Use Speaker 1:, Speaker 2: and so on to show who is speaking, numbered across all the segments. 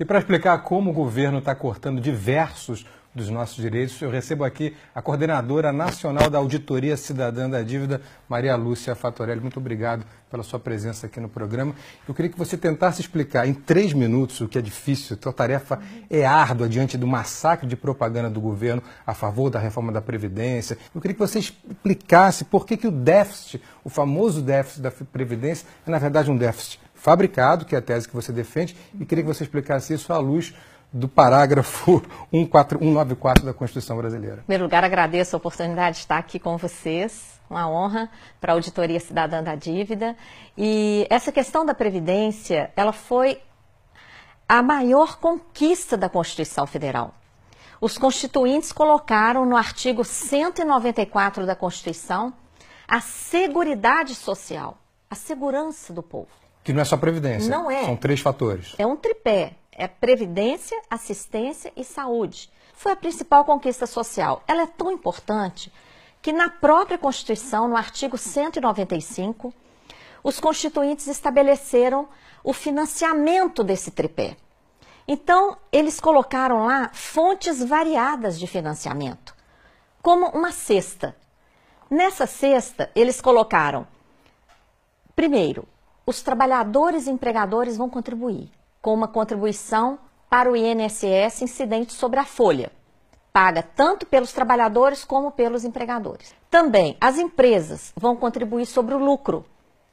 Speaker 1: E para explicar como o governo está cortando diversos dos nossos direitos, eu recebo aqui a coordenadora nacional da Auditoria Cidadã da Dívida, Maria Lúcia Fatorelli. Muito obrigado pela sua presença aqui no programa. Eu queria que você tentasse explicar em três minutos, o que é difícil, a tarefa é árdua diante do massacre de propaganda do governo a favor da reforma da Previdência. Eu queria que você explicasse por que, que o déficit, o famoso déficit da Previdência, é na verdade um déficit fabricado, que é a tese que você defende, e queria que você explicasse isso à luz do parágrafo 194 da Constituição Brasileira. Em
Speaker 2: primeiro lugar, agradeço a oportunidade de estar aqui com vocês, uma honra para a Auditoria Cidadã da Dívida. E essa questão da Previdência, ela foi a maior conquista da Constituição Federal. Os constituintes colocaram no artigo 194 da Constituição a segurança social, a segurança do povo.
Speaker 1: Que não é só previdência. Não é. São três fatores.
Speaker 2: É um tripé. É previdência, assistência e saúde. Foi a principal conquista social. Ela é tão importante que na própria Constituição, no artigo 195, os constituintes estabeleceram o financiamento desse tripé. Então, eles colocaram lá fontes variadas de financiamento, como uma cesta. Nessa cesta, eles colocaram, primeiro, os trabalhadores e empregadores vão contribuir com uma contribuição para o INSS incidente sobre a folha. Paga tanto pelos trabalhadores como pelos empregadores. Também as empresas vão contribuir sobre o lucro.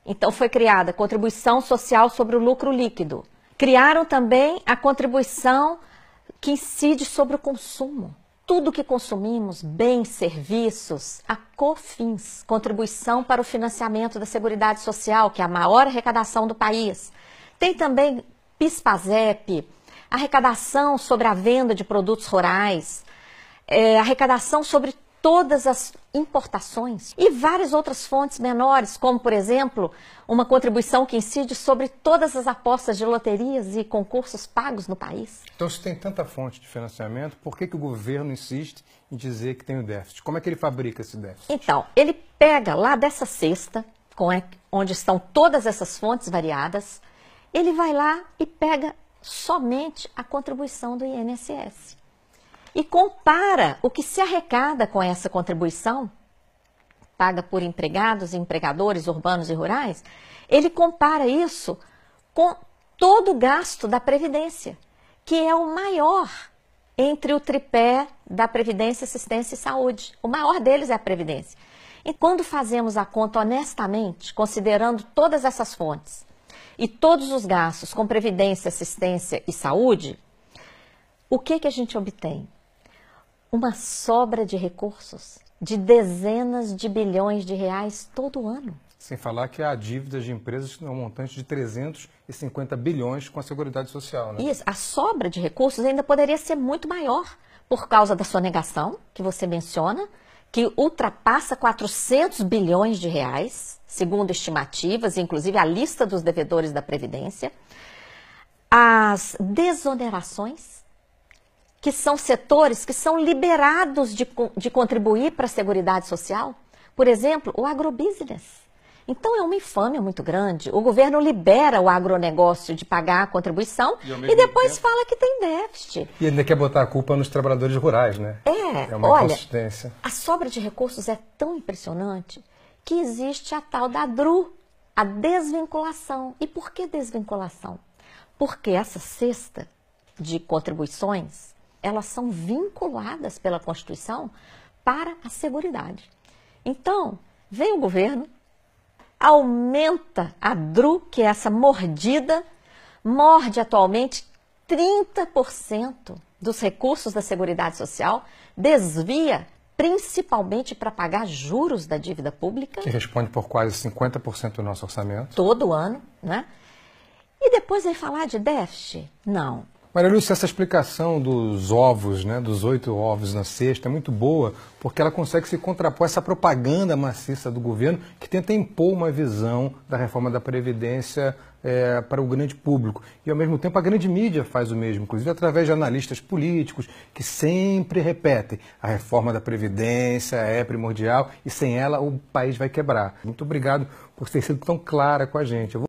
Speaker 2: Então foi criada a contribuição social sobre o lucro líquido. Criaram também a contribuição que incide sobre o consumo. Tudo que consumimos, bens, serviços, a COFINS, Contribuição para o Financiamento da Seguridade Social, que é a maior arrecadação do país. Tem também PISPAZEP, arrecadação sobre a venda de produtos rurais, é, arrecadação sobre todas as importações e várias outras fontes menores, como, por exemplo, uma contribuição que incide sobre todas as apostas de loterias e concursos pagos no país.
Speaker 1: Então, se tem tanta fonte de financiamento, por que, que o governo insiste em dizer que tem o déficit? Como é que ele fabrica esse déficit?
Speaker 2: Então, ele pega lá dessa cesta, é, onde estão todas essas fontes variadas, ele vai lá e pega somente a contribuição do INSS e compara o que se arrecada com essa contribuição, paga por empregados e empregadores urbanos e rurais, ele compara isso com todo o gasto da Previdência, que é o maior entre o tripé da Previdência, Assistência e Saúde. O maior deles é a Previdência. E quando fazemos a conta honestamente, considerando todas essas fontes e todos os gastos com Previdência, Assistência e Saúde, o que, que a gente obtém? uma sobra de recursos de dezenas de bilhões de reais todo ano.
Speaker 1: Sem falar que há dívidas de empresas no um montante de 350 bilhões com a Seguridade Social. Né?
Speaker 2: Isso, a sobra de recursos ainda poderia ser muito maior por causa da sonegação, que você menciona, que ultrapassa 400 bilhões de reais, segundo estimativas, inclusive a lista dos devedores da Previdência. As desonerações, que são setores que são liberados de, de contribuir para a Seguridade Social. Por exemplo, o agrobusiness. Então é uma infâmia muito grande. O governo libera o agronegócio de pagar a contribuição e, e depois tempo, fala que tem déficit.
Speaker 1: E ainda quer botar a culpa nos trabalhadores rurais, né?
Speaker 2: É, é uma olha,
Speaker 1: consistência.
Speaker 2: A sobra de recursos é tão impressionante que existe a tal da DRU, a desvinculação. E por que desvinculação? Porque essa cesta de contribuições elas são vinculadas pela Constituição para a Seguridade. Então, vem o governo, aumenta a DRU, que é essa mordida, morde atualmente 30% dos recursos da Seguridade Social, desvia principalmente para pagar juros da dívida pública.
Speaker 1: Que responde por quase 50% do nosso orçamento.
Speaker 2: Todo ano, né? E depois vem falar de déficit? Não.
Speaker 1: Maria Lúcia, essa explicação dos ovos, né, dos oito ovos na cesta, é muito boa, porque ela consegue se contrapor a essa propaganda maciça do governo que tenta impor uma visão da reforma da Previdência é, para o grande público. E, ao mesmo tempo, a grande mídia faz o mesmo, inclusive através de analistas políticos que sempre repetem a reforma da Previdência é primordial e, sem ela, o país vai quebrar. Muito obrigado por ter sido tão clara com a gente.